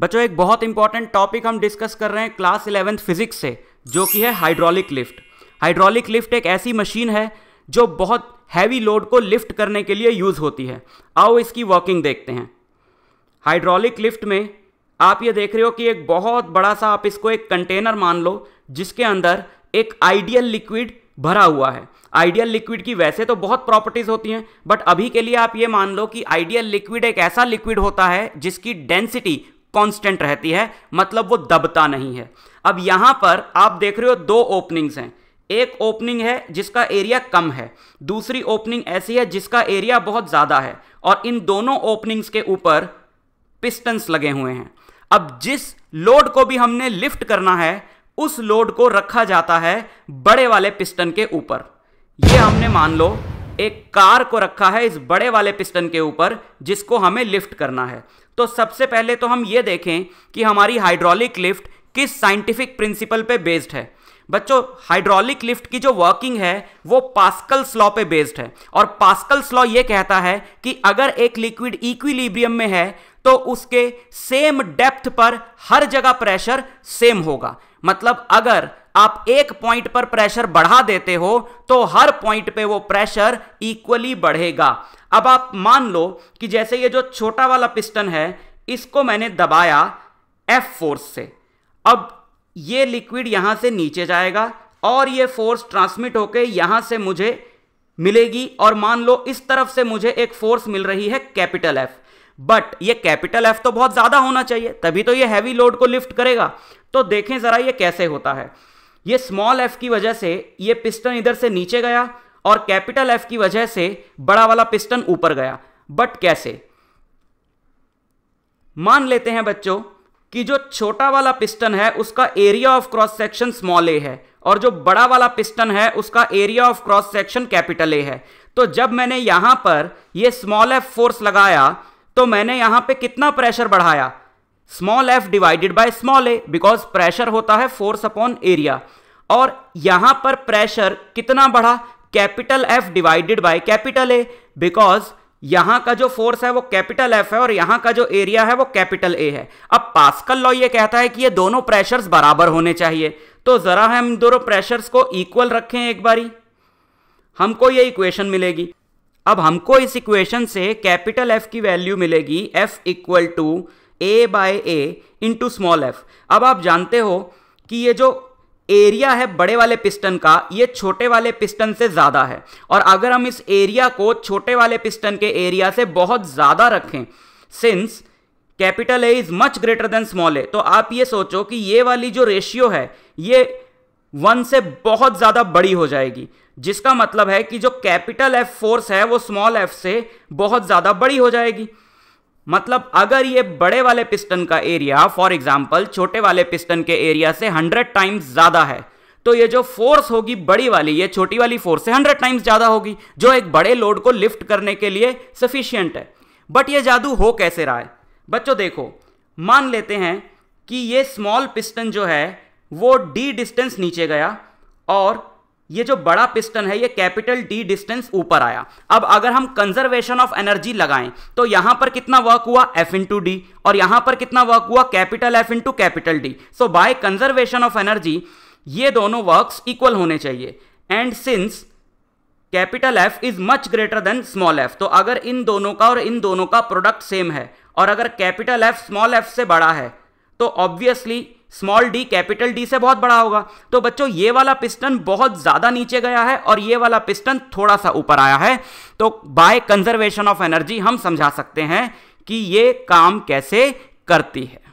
बच्चों एक बहुत इंपॉर्टेंट टॉपिक हम डिस्कस कर रहे हैं क्लास इलेवेंथ फिजिक्स से जो कि है हाइड्रोलिक लिफ्ट हाइड्रोलिक लिफ्ट एक ऐसी मशीन है जो बहुत हैवी लोड को लिफ्ट करने के लिए यूज़ होती है आओ इसकी वर्किंग देखते हैं हाइड्रोलिक लिफ्ट में आप ये देख रहे हो कि एक बहुत बड़ा सा आप इसको एक कंटेनर मान लो जिसके अंदर एक आइडियल लिक्विड भरा हुआ है आइडियल लिक्विड की वैसे तो बहुत प्रॉपर्टीज़ होती हैं बट अभी के लिए आप ये मान लो कि आइडियल लिक्विड एक ऐसा लिक्विड होता है जिसकी डेंसिटी कांस्टेंट रहती है मतलब वो दबता नहीं है अब यहाँ पर आप देख रहे हो दो ओपनिंग्स हैं एक ओपनिंग है जिसका एरिया कम है दूसरी ओपनिंग ऐसी है जिसका एरिया बहुत ज़्यादा है और इन दोनों ओपनिंग्स के ऊपर पिस्टन्स लगे हुए हैं अब जिस लोड को भी हमने लिफ्ट करना है उस लोड को रखा जाता है बड़े वाले पिस्टन के ऊपर ये हमने मान लो एक कार को रखा है इस बड़े वाले पिस्टन के ऊपर जिसको हमें लिफ्ट करना है तो सबसे पहले तो हम ये देखें कि हमारी हाइड्रोलिक लिफ्ट किस साइंटिफिक प्रिंसिपल पे बेस्ड है बच्चों हाइड्रोलिक लिफ्ट की जो वर्किंग है वो पास्कल स्लॉ पे बेस्ड है और पास्कल स्लॉ ये कहता है कि अगर एक लिक्विड इक्विलिब्रियम में है तो उसके सेम डेप्थ पर हर जगह प्रेशर सेम होगा मतलब अगर आप एक पॉइंट पर प्रेशर बढ़ा देते हो तो हर पॉइंट पे वो प्रेशर इक्वली बढ़ेगा अब आप मान लो कि जैसे ये जो छोटा वाला पिस्टन है इसको मैंने दबाया एफ फोर्स से अब ये लिक्विड यहां से नीचे जाएगा और ये फोर्स ट्रांसमिट होके यहां से मुझे मिलेगी और मान लो इस तरफ से मुझे एक फोर्स मिल रही है कैपिटल एफ बट ये कैपिटल एफ तो बहुत ज़्यादा होना चाहिए तभी तो ये हैवी लोड को लिफ्ट करेगा तो देखें ज़रा ये कैसे होता है ये स्मॉल एफ की वजह से ये पिस्टन इधर से नीचे गया और कैपिटल एफ की वजह से बड़ा वाला पिस्टन ऊपर गया बट कैसे मान लेते हैं बच्चों कि जो छोटा वाला पिस्टन है उसका area of cross section small A है और जो बड़ा वाला पिस्टन है उसका area of cross section capital A है तो जब मैंने यहां पर यह स्मॉल एफ फोर्स लगाया तो मैंने यहां पे कितना प्रेशर बढ़ाया small F divided by small A because pressure होता है फोर्स अपॉन एरिया और यहां पर प्रेशर कितना बढ़ा capital F divided by capital A because यहां का जो फोर्स है वो कैपिटल एफ है और यहां का जो एरिया है वो कैपिटल ए है अब पास्कल लॉ ये कहता है कि ये दोनों प्रेशर्स बराबर होने चाहिए तो जरा हम दोनों प्रेशर्स को इक्वल रखें एक बारी हमको ये इक्वेशन मिलेगी अब हमको इस इक्वेशन से कैपिटल एफ की वैल्यू मिलेगी F equal to A by A into small F अब आप जानते हो कि ये जो एरिया है बड़े वाले पिस्टन का ये छोटे वाले पिस्टन से ज़्यादा है और अगर हम इस एरिया को छोटे वाले पिस्टन के एरिया से बहुत ज़्यादा रखें since capital A is much greater than small A तो आप ये सोचो कि ये वाली जो रेशियो है ये वन से बहुत ज़्यादा बड़ी हो जाएगी जिसका मतलब है कि जो कैपिटल एफ फोर्स है वो स्मॉल एफ से बहुत ज़्यादा बड़ी हो जाएगी मतलब अगर ये बड़े वाले पिस्टन का एरिया फॉर एग्जाम्पल छोटे वाले पिस्टन के एरिया से हंड्रेड टाइम्स ज्यादा है तो ये जो फोर्स होगी बड़ी वाली ये छोटी वाली फोर्स से हंड्रेड टाइम्स ज्यादा होगी जो एक बड़े लोड को लिफ्ट करने के लिए सफिशियंट है बट ये जादू हो कैसे रहा है बच्चों देखो मान लेते हैं कि ये स्मॉल पिस्टन जो है वो डी डिस्टेंस नीचे गया और ये जो बड़ा पिस्टन है ये कैपिटल डी डिस्टेंस ऊपर आया अब अगर हम कंजर्वेशन ऑफ एनर्जी लगाएं तो यहां पर कितना वर्क हुआ एफ इंटू डी और यहां पर कितना वर्क हुआ capital F into capital D so by conservation of energy ये दोनों वर्क्स इक्वल होने चाहिए and since capital F is much greater than small F तो अगर इन दोनों का और इन दोनों का प्रोडक्ट सेम है और अगर कैपिटल एफ स्मॉल एफ से बड़ा है तो obviously small D capital D से बहुत बड़ा होगा तो बच्चों ये वाला पिस्टन बहुत ज़्यादा नीचे गया है और ये वाला पिस्टन थोड़ा सा ऊपर आया है तो बाय कंजर्वेशन ऑफ एनर्जी हम समझा सकते हैं कि ये काम कैसे करती है